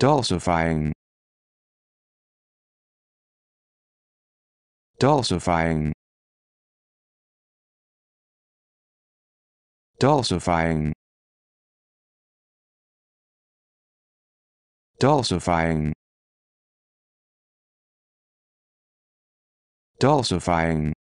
dulcifying dulcifying dulcifying dulcifying dulcifying